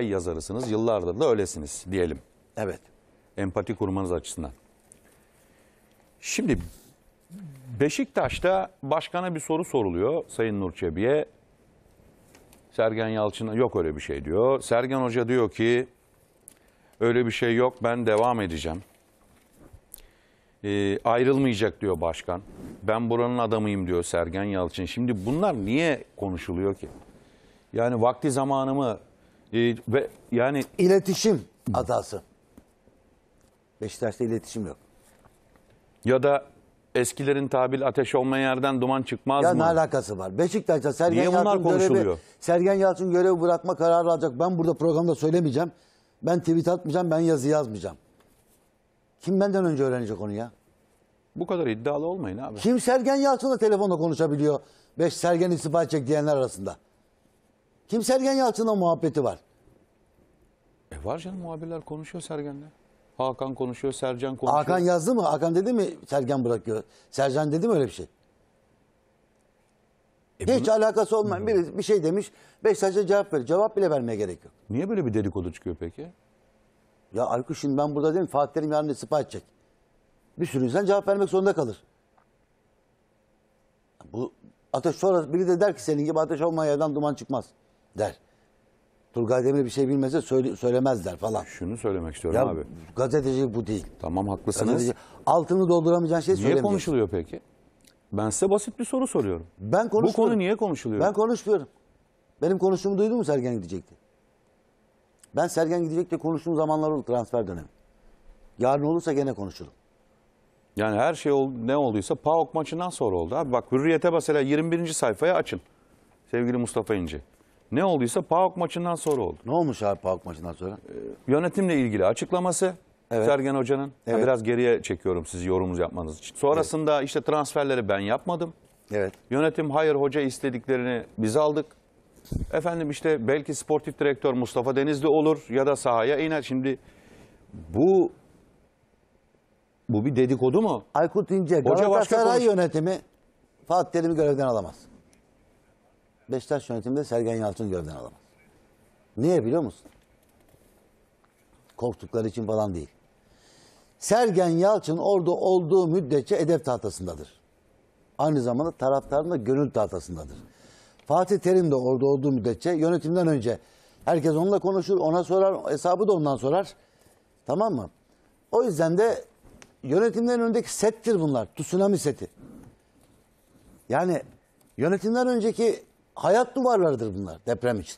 yazarısınız, yıllardır da öylesiniz diyelim. Evet. Empati kurmanız açısından. Şimdi Beşiktaş'ta başkana bir soru soruluyor Sayın Nur Çebi'ye. Sergen Yalçın yok öyle bir şey diyor. Sergen Hoca diyor ki öyle bir şey yok ben devam edeceğim. E, ayrılmayacak diyor başkan. Ben buranın adamıyım diyor Sergen Yalçın. Şimdi bunlar niye konuşuluyor ki? Yani vakti zamanımı ee, ve yani İletişim hatası. Beşiktaş'ta iletişim yok. ya da eskilerin tabir ateş olmayan yerden duman çıkmaz Ya mı? ne alakası var? Beşiktaş'ta Sergen Niye Yalçın görevi, Sergen Yalçın görevi bırakma kararı alacak. Ben burada programda söylemeyeceğim. Ben tweet atmayacağım, ben yazı yazmayacağım. Kim benden önce öğrenecek onu ya? Bu kadar iddialı olmayın abi. Kim Sergen Yalçın'la telefonla konuşabiliyor? Beş Sergen istifa edecek diyenler arasında. Kim Sergen Yalçın'la muhabbeti var? E var canım muhabirler konuşuyor Sergen'le. Hakan konuşuyor, Sercan konuşuyor. Hakan yazdı mı? Hakan dedi mi Sergen bırakıyor? Sercan dedi mi öyle bir şey? E Hiç bunu... alakası olmayan biri bir şey demiş. Beşiktaş'a cevap ver. Cevap bile vermeye gerek yok. Niye böyle bir dedikodu çıkıyor peki? Ya Aykut şimdi ben burada değilim. Fatih Terim yarın istifa edecek. Bir sürü insan cevap vermek zorunda kalır. Bu ateş sonra biri de der ki senin gibi ateş olmayan yerden duman çıkmaz der. Turgay Demir bir şey bilmezse söyle, söylemezler falan. Şunu söylemek istiyorum Ya abi. Gazeteci bu değil. Tamam haklısınız. Gazeteci. altını dolduramayacağın şey Niye konuşuluyor peki? Ben size basit bir soru soruyorum. Ben konuşuyorum. Bu konu niye konuşuluyor? Ben konuşmuyorum. Benim konuştuğumu duydun mu Sergen gidecekti? Ben Sergen gidecek diye konuştuğum zamanlar oldu transfer dönemi. Yarın olursa gene konuşurum. Yani her şey ne olduysa PAOK maçından sonra oldu. Abi bak Hürriyet'e mesela 21. sayfaya açın. Sevgili Mustafa İnci. Ne olduysa PAOK maçından sonra oldu. Ne olmuş abi PAOK maçından sonra? Ee, yönetimle ilgili açıklaması Evet. Sergen Hoca'nın. Evet. Biraz geriye çekiyorum sizi yorumunuz yapmanız için. Sonrasında işte transferleri ben yapmadım. Evet. Yönetim hayır hoca istediklerini biz aldık. Efendim işte belki sportif direktör Mustafa Denizli olur ya da sahaya iner. Şimdi bu bu bir dedikodu mu? Aykut İnce başka Galatasaray konuş- yönetimi Fatih Terim'i görevden alamaz. Beşiktaş yönetiminde Sergen Yalçın görevden alamaz. Niye biliyor musun? Korktukları için falan değil. Sergen Yalçın orada olduğu müddetçe edep tahtasındadır. Aynı zamanda taraftarın da gönül tahtasındadır. Fatih Terim de orada olduğu müddetçe yönetimden önce herkes onunla konuşur, ona sorar, hesabı da ondan sorar. Tamam mı? O yüzden de yönetimden öndeki settir bunlar. Tsunami seti. Yani yönetimden önceki hayat duvarlarıdır bunlar deprem için.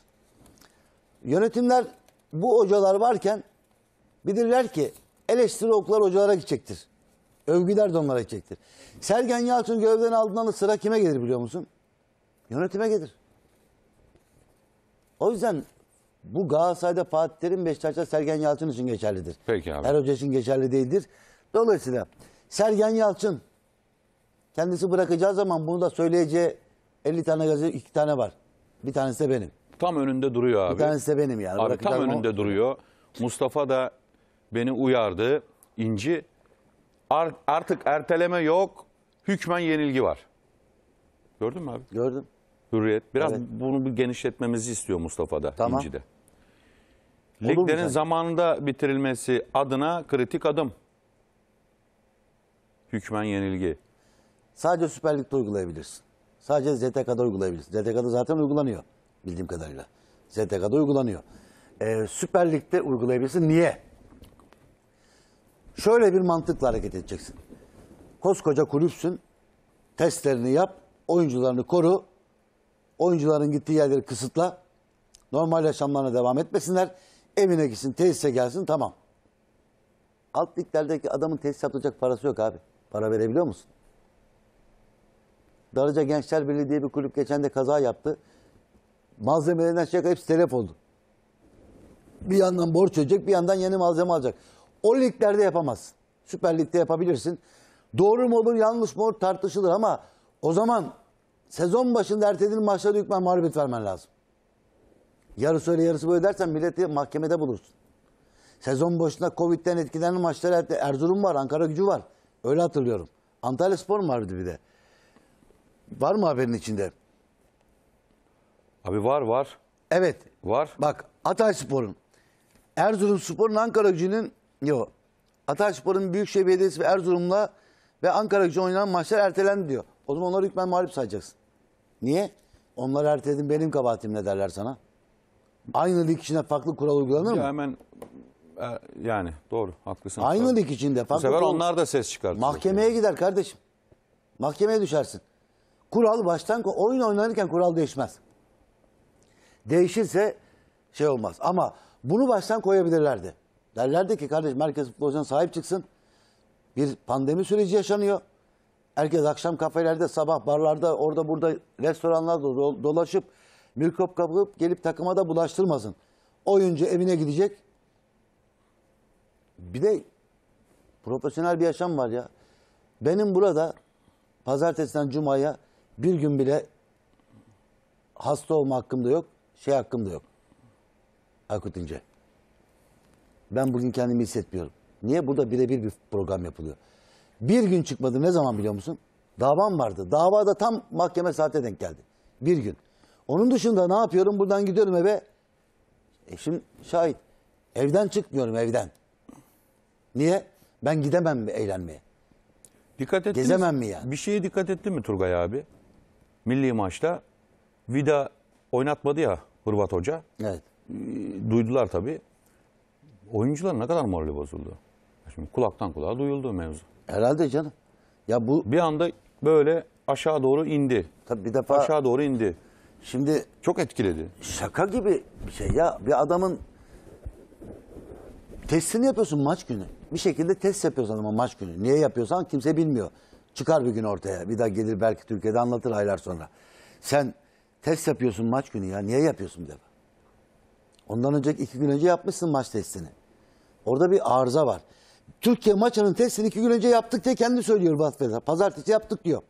Yönetimler bu hocalar varken bilirler ki eleştiri oklar hocalara gidecektir. Övgüler de onlara gidecektir. Sergen Yalçın görevden aldığında sıra kime gelir biliyor musun? Yönetime gelir. O yüzden bu Galatasaray'da Fatih Terim Beşiktaş'ta Sergen Yalçın için geçerlidir. Peki abi. Her hoca için geçerli değildir. Dolayısıyla Sergen Yalçın kendisi bırakacağı zaman bunu da söyleyeceği 50 tane gazete 2 tane var. Bir tanesi de benim. Tam önünde duruyor abi. Bir tanesi de benim yani. Abi tam önünde o... duruyor. Mustafa da beni uyardı. İnci artık erteleme yok. Hükmen yenilgi var. Gördün mü abi? Gördüm. Hürriyet. Biraz evet. bunu bir genişletmemizi istiyor Mustafa da, tamam. İnci'de. Liglerin zamanında bitirilmesi adına kritik adım. Hükmen yenilgi. Sadece Süper Lig'de uygulayabilirsin. Sadece ZTK'da uygulayabilirsiniz. ZTK'da zaten uygulanıyor bildiğim kadarıyla. ZTK'da uygulanıyor. Ee, Süper Lig'de uygulayabilirsin. Niye? Şöyle bir mantıkla hareket edeceksin. Koskoca kulüpsün. Testlerini yap. Oyuncularını koru. Oyuncuların gittiği yerleri kısıtla. Normal yaşamlarına devam etmesinler. Evine gitsin, tesise gelsin tamam. Alt liglerdeki adamın tesis yapacak parası yok abi. Para verebiliyor musun? Darıca Gençler Birliği diye bir kulüp geçen de kaza yaptı. Malzemelerinden şey hepsi telef oldu. Bir yandan borç ödeyecek, bir yandan yeni malzeme alacak. O liglerde yapamazsın. Süper Lig'de yapabilirsin. Doğru mu olur, yanlış mı olur tartışılır ama o zaman sezon başında ertelediğin maçlara hükmen mağlubiyet vermen lazım. Yarısı öyle yarısı böyle dersen milleti mahkemede bulursun. Sezon başında Covid'den etkilenen maçlar Erzurum var, Ankara gücü var. Öyle hatırlıyorum. Antalya Spor mu vardı bir de? Var mı haberin içinde? Abi var var. Evet. Var. Bak Hatay Spor'un, Erzurum Spor'un, Ankara Gücü'nün, yok. Hatay Spor'un Büyükşehir Belediyesi ve Erzurum'la ve Ankara Gücü oynanan maçlar ertelendi diyor. O zaman onları hükmen mağlup sayacaksın. Niye? Onları erteledin benim kabahatim ne derler sana? Aynı lig içinde farklı kural uygulanır mı? Ya hemen e, yani doğru haklısın. Aynı lig içinde Bu sefer kural. onlar da ses çıkartacak. Mahkemeye gider kardeşim. Mahkemeye düşersin. Kural baştan oyun oynanırken kural değişmez. Değişirse şey olmaz. Ama bunu baştan koyabilirlerdi. Derlerdi ki kardeş merkez futbolcuna sahip çıksın. Bir pandemi süreci yaşanıyor. Herkes akşam kafelerde, sabah barlarda, orada burada restoranlarda dolaşıp mikrop kapıp gelip takıma da bulaştırmasın. Oyuncu evine gidecek. Bir de profesyonel bir yaşam var ya. Benim burada pazartesiden cumaya bir gün bile hasta olma hakkım da yok, şey hakkım da yok. Aykut İnce. Ben bugün kendimi hissetmiyorum. Niye? Burada birebir bir program yapılıyor. Bir gün çıkmadı ne zaman biliyor musun? Davam vardı. Davada tam mahkeme saate denk geldi. Bir gün. Onun dışında ne yapıyorum? Buradan gidiyorum eve. Eşim şahit. Evden çıkmıyorum evden. Niye? Ben gidemem mi eğlenmeye? Dikkat ettiniz. Gezemem mi yani? Bir şeye dikkat etti mi Turgay abi? milli maçta Vida oynatmadı ya Hırvat Hoca. Evet. Ee, duydular tabii. Oyuncular ne kadar morali bozuldu. Şimdi kulaktan kulağa duyuldu mevzu. Herhalde canım. Ya bu bir anda böyle aşağı doğru indi. Tabii bir defa aşağı doğru indi. Şimdi çok etkiledi. Şaka gibi bir şey ya bir adamın testini yapıyorsun maç günü. Bir şekilde test yapıyorsun ama maç günü. Niye yapıyorsan kimse bilmiyor. Çıkar bir gün ortaya. Bir daha gelir belki Türkiye'de anlatır aylar sonra. Sen test yapıyorsun maç günü ya. Niye yapıyorsun bir Ondan önce iki gün önce yapmışsın maç testini. Orada bir arıza var. Türkiye maçının testini iki gün önce yaptık diye kendi söylüyor Vatfeda. Pazartesi yaptık diyor.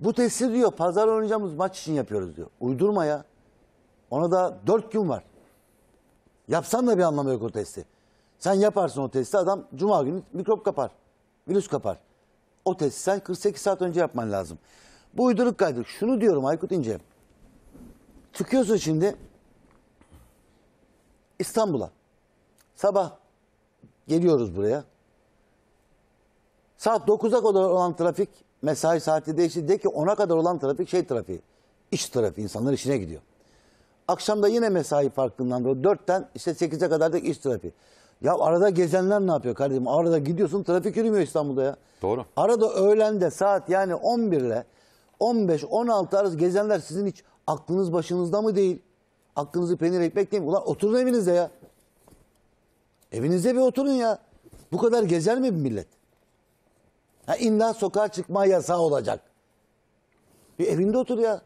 Bu testi diyor pazar oynayacağımız maç için yapıyoruz diyor. Uydurma ya. Ona da dört gün var. Yapsan da bir anlamı yok o testi. Sen yaparsın o testi adam cuma günü mikrop kapar. Virüs kapar o testi sen 48 saat önce yapman lazım. Bu uyduruk kaydırık. Şunu diyorum Aykut İnce. Çıkıyorsun şimdi İstanbul'a. Sabah geliyoruz buraya. Saat 9'a kadar olan trafik mesai saati değişti. De ki 10'a kadar olan trafik şey trafiği. İş trafiği. insanlar işine gidiyor. Akşam da yine mesai farkından dolayı 4'ten işte 8'e kadar da iş trafiği. Ya arada gezenler ne yapıyor kardeşim? Arada gidiyorsun trafik yürümüyor İstanbul'da ya. Doğru. Arada öğlende saat yani 11 ile 15-16 arası gezenler sizin hiç aklınız başınızda mı değil? Aklınızı peynir ekmek değil mi? Ulan oturun evinizde ya. Evinizde bir oturun ya. Bu kadar gezer mi bir millet? Ha illa sokağa çıkma yasağı olacak. Bir evinde otur ya.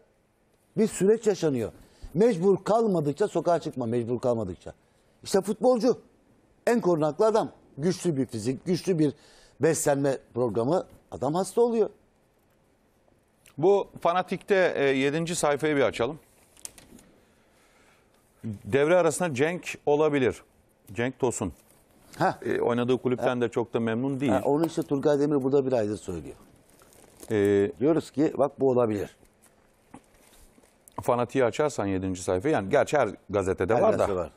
Bir süreç yaşanıyor. Mecbur kalmadıkça sokağa çıkma mecbur kalmadıkça. İşte futbolcu en korunaklı adam. Güçlü bir fizik, güçlü bir beslenme programı adam hasta oluyor. Bu fanatikte 7. E, sayfayı bir açalım. Devre arasında Cenk olabilir. Cenk Tosun. Ha. E, oynadığı kulüpten ha. de çok da memnun değil. Ha, onu işte Turgay Demir burada bir aydır söylüyor. Ee, Diyoruz ki bak bu olabilir. Fanatiği açarsan 7. sayfa yani gerçi her gazetede her var da. Var.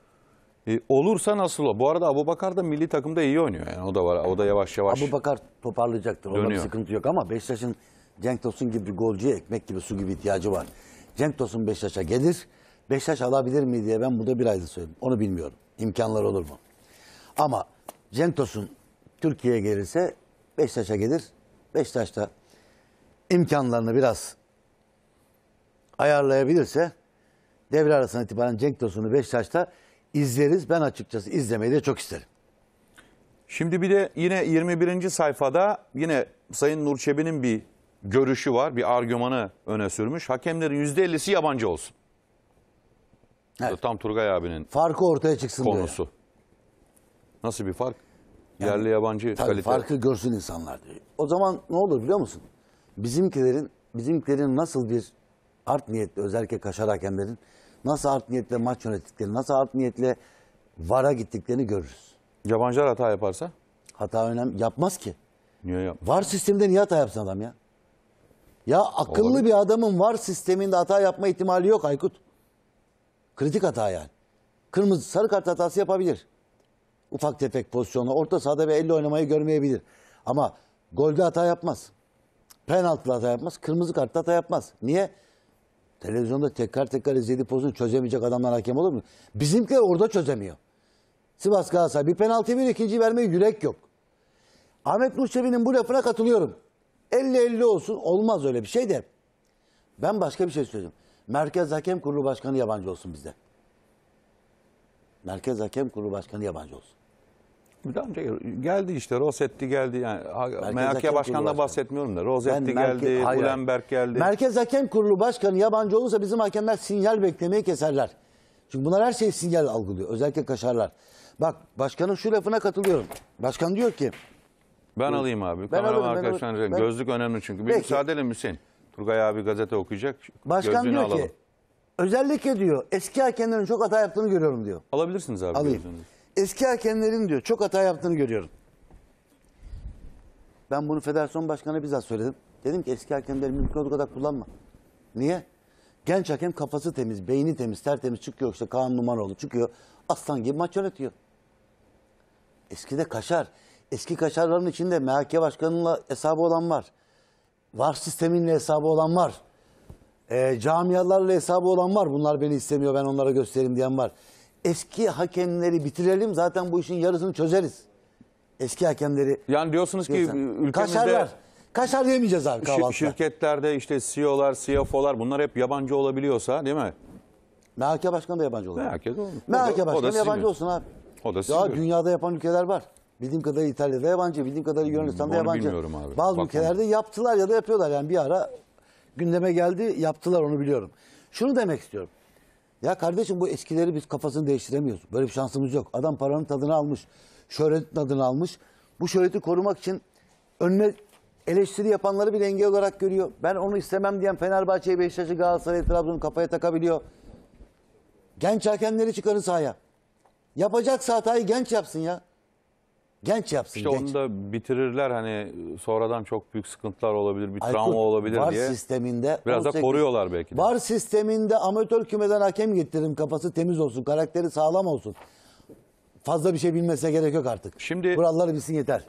E, olursa nasıl o? Bu arada Abu Bakar da milli takımda iyi oynuyor. Yani o da var. O da yavaş yavaş. Abu Bakar toparlayacaktır. Onda bir sıkıntı yok ama Beşiktaş'ın Cenk Tosun gibi bir golcüye ekmek gibi su gibi ihtiyacı var. Cenk Tosun Beşiktaş'a gelir. Beşiktaş alabilir mi diye ben burada bir aydır söyledim. Onu bilmiyorum. İmkanlar olur mu? Ama Cenk Tosun Türkiye'ye gelirse Beşiktaş'a gelir. Beşiktaş da imkanlarını biraz ayarlayabilirse devre arasına itibaren Cenk Tosun'u Beşiktaş'ta izleriz. Ben açıkçası izlemeyi de çok isterim. Şimdi bir de yine 21. sayfada yine Sayın Nurçebi'nin bir görüşü var. Bir argümanı öne sürmüş. Hakemlerin %50'si yabancı olsun. Evet. Tam Turgay abinin Farkı ortaya çıksın konusu. Nasıl bir fark? Yani, Yerli yabancı tabii kalite. farkı görsün insanlar diyor. O zaman ne olur biliyor musun? Bizimkilerin bizimkilerin nasıl bir art niyetli özellikle kaşar hakemlerin nasıl art niyetle maç yönettiklerini, nasıl art niyetle VAR'a gittiklerini görürüz. Yabancılar hata yaparsa? Hata önemli. Yapmaz ki. Niye yapmaz? VAR sisteminde niye hata yapsın adam ya? Ya akıllı Olabilir. bir adamın VAR sisteminde hata yapma ihtimali yok Aykut. Kritik hata yani. Kırmızı sarı kart hatası yapabilir. Ufak tefek pozisyonla orta sahada bir elle oynamayı görmeyebilir. Ama golde hata yapmaz. Penaltıda hata yapmaz. Kırmızı kartta hata yapmaz. Niye? Televizyonda tekrar tekrar izlediği pozisyonu çözemeyecek adamlar hakem olur mu? Bizimkiler orada çözemiyor. Sivas Galatasaray bir penaltı bir ikinci vermeye yürek yok. Ahmet Nurçevi'nin bu lafına katılıyorum. 50-50 olsun olmaz öyle bir şey de. Ben başka bir şey söyleyeyim. Merkez Hakem Kurulu Başkanı yabancı olsun bizde. Merkez Hakem Kurulu Başkanı yabancı olsun. Daha önce geldi işte Rosetti geldi. Yani MHK Başkanı'na bahsetmiyorum da. Rosetti geldi, merke, geldi. Merkez Hakem Kurulu Başkanı yabancı olursa bizim hakemler sinyal beklemeye keserler. Çünkü bunlar her şeyi sinyal algılıyor. Özellikle kaşarlar. Bak başkanın şu lafına katılıyorum. Başkan diyor ki. Ben alayım abi. Ben alırım, arkadaşlar. Ben, ben, Gözlük önemli çünkü. Bir müsaade edin Hüseyin. Turgay abi gazete okuyacak. Başkan diyor alalım. ki özellikle diyor eski hakemlerin çok hata yaptığını görüyorum diyor. Alabilirsiniz abi. Alayım. Gözlüğünüzü. Eski erkenlerin diyor çok hata yaptığını görüyorum. Ben bunu federasyon başkanı bizzat söyledim. Dedim ki eski hakemleri mümkün olduğu kadar kullanma. Niye? Genç hakem kafası temiz, beyni temiz, tertemiz çıkıyor işte Kaan Numanoğlu çıkıyor. Aslan gibi maç yönetiyor. Eskide kaşar. Eski kaşarların içinde MHK başkanıyla hesabı olan var. Var sisteminle hesabı olan var. E, camialarla hesabı olan var. Bunlar beni istemiyor ben onlara göstereyim diyen var eski hakemleri bitirelim zaten bu işin yarısını çözeriz. Eski hakemleri. Yani diyorsunuz ki diyorsan, ülkemizde... Kaşarlar. Kaşar yemeyeceğiz abi kahvaltıda. Şirketlerde işte CEO'lar, CFO'lar bunlar hep yabancı olabiliyorsa değil mi? MHK başkanı da yabancı olur. MHK olur. MHK başkanı yabancı sinir. olsun abi. O da ya dünyada yapan ülkeler var. Bildiğim kadarıyla İtalya'da yabancı, bildiğim kadarıyla hmm, Yunanistan'da yabancı. bilmiyorum abi. Bazı Bakın. ülkelerde yaptılar ya da yapıyorlar. Yani bir ara gündeme geldi, yaptılar onu biliyorum. Şunu demek istiyorum. Ya kardeşim bu eskileri biz kafasını değiştiremiyoruz. Böyle bir şansımız yok. Adam paranın tadını almış. Şöhretin tadını almış. Bu şöhreti korumak için önüne eleştiri yapanları bir denge olarak görüyor. Ben onu istemem diyen Fenerbahçe'yi, Beşiktaş'ı, Galatasaray'ı, Trabzon'u kafaya takabiliyor. Genç hakemleri çıkarın sahaya. Yapacaksa hatayı genç yapsın ya. Genç yapsın İşte genç. onu da bitirirler hani sonradan çok büyük sıkıntılar olabilir, bir Aykut, travma olabilir var diye. sisteminde biraz 18, da koruyorlar belki. De. Var sisteminde amatör kümeden hakem getirdim kafası temiz olsun, karakteri sağlam olsun. Fazla bir şey bilmese gerek yok artık. Şimdi kuralları bilsin yeter.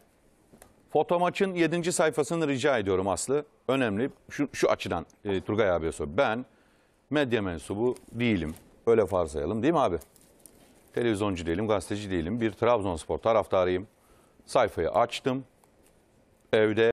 Foto maçın 7. sayfasını rica ediyorum Aslı. Önemli. Şu, şu açıdan e, Turgay abiye sor. Ben medya mensubu değilim. Öyle farsayalım değil mi abi? Televizyoncu değilim, gazeteci değilim. Bir Trabzonspor taraftarıyım. Sayfayı açtım. Evde